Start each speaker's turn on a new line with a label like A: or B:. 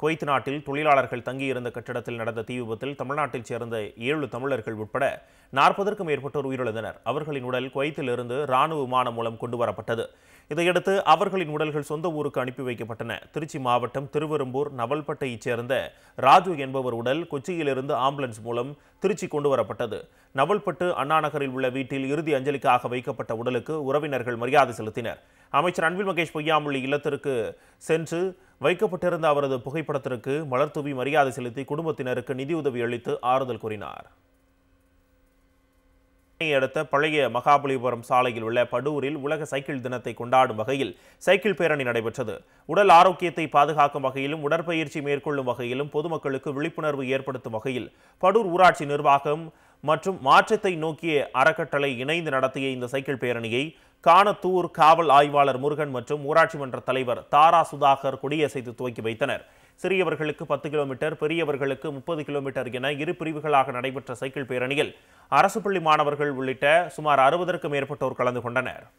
A: Kuwait நாட்டில் தொழிலாளர்கள் தங்கியிருந்த கட்டிடத்தில் நடந்த தீ விபத்தில் தமிழ்நாட்டில் சேர்ந்த ஏழு தமிழர்கள் உட்பட நாற்பதற்கும் மேற்பட்டோர் உயிரிழந்தனர் அவர்களின் உடல் குவைத்திலிருந்து ராணுவ விமானம் மூலம் கொண்டுவரப்பட்டது இதையடுத்து அவர்களின் உடல்கள் சொந்த ஊருக்கு அனுப்பி வைக்கப்பட்டன திருச்சி மாவட்டம் திருவெரும்பூர் நவல்பட்டையைச் சேர்ந்த ராஜு என்பவர் உடல் கொச்சியிலிருந்து ஆம்புலன்ஸ் மூலம் திருச்சி கொண்டுவரப்பட்டது நவல்பட்டு அண்ணாநகரில் உள்ள வீட்டில் இறுதி அஞ்சலிக்காக வைக்கப்பட்ட உடலுக்கு உறவினர்கள் மரியாதை செலுத்தினர் அமைச்சர் அன்பில் மகேஷ் பொய்யாமொழி இல்லத்திற்கு சென்று வைக்கப்பட்டிருந்த அவரது புகைப்படத்திற்கு மலர்தூவி மரியாதை செலுத்தி குடும்பத்தினருக்கு நிதியுதவி அளித்து ஆறுதல் கூறினார் அடுத்த பழைய மகாபலிபுரம் சாலையில் உள்ள படூரில் உலக சைக்கிள் தினத்தை கொண்டாடும் வகையில் சைக்கிள் பேரணி நடைபெற்றது உடல் ஆரோக்கியத்தை பாதுகாக்கும் வகையிலும் உடற்பயிற்சி மேற்கொள்ளும் வகையிலும் பொதுமக்களுக்கு விழிப்புணர்வு ஏற்படுத்தும் வகையில் படூர் ஊராட்சி நிர்வாகம் மற்றும் மாற்றத்தை நோக்கிய அறக்கட்டளை இணைந்து நடத்திய இந்த சைக்கிள் பேரணியை கானத்தூர் காவல் ஆய்வாளர் முருகன் மற்றும் ஊராட்சி மன்ற தலைவர் தாரா சுதாகர் கொடியசைத்து துவக்கி வைத்தனர் சிறியவர்களுக்கு பத்து கிலோமீட்டர் பெரியவர்களுக்கு முப்பது கிலோமீட்டர் என இரு பிரிவுகளாக நடைபெற்ற சைக்கிள் பேரணியில் அரசு பள்ளி மாணவர்கள் உள்ளிட்ட சுமார் அறுபதற்கும் மேற்பட்டோர் கலந்து கொண்டனர்